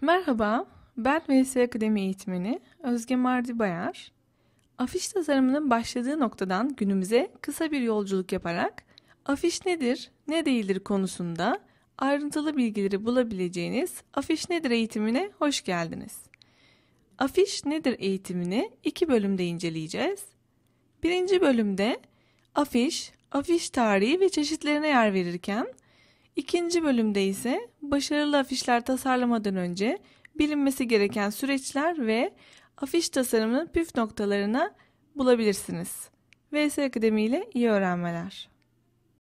Merhaba, ben VS Akademi eğitmeni Özge Mardi Bayar. Afiş tasarımının başladığı noktadan günümüze kısa bir yolculuk yaparak afiş nedir, ne değildir konusunda ayrıntılı bilgileri bulabileceğiniz Afiş Nedir eğitimine hoş geldiniz. Afiş Nedir eğitimini iki bölümde inceleyeceğiz. Birinci bölümde afiş, afiş tarihi ve çeşitlerine yer verirken İkinci bölümde ise başarılı afişler tasarlamadan önce bilinmesi gereken süreçler ve afiş tasarımının püf noktalarına bulabilirsiniz. VS Akademi ile iyi öğrenmeler.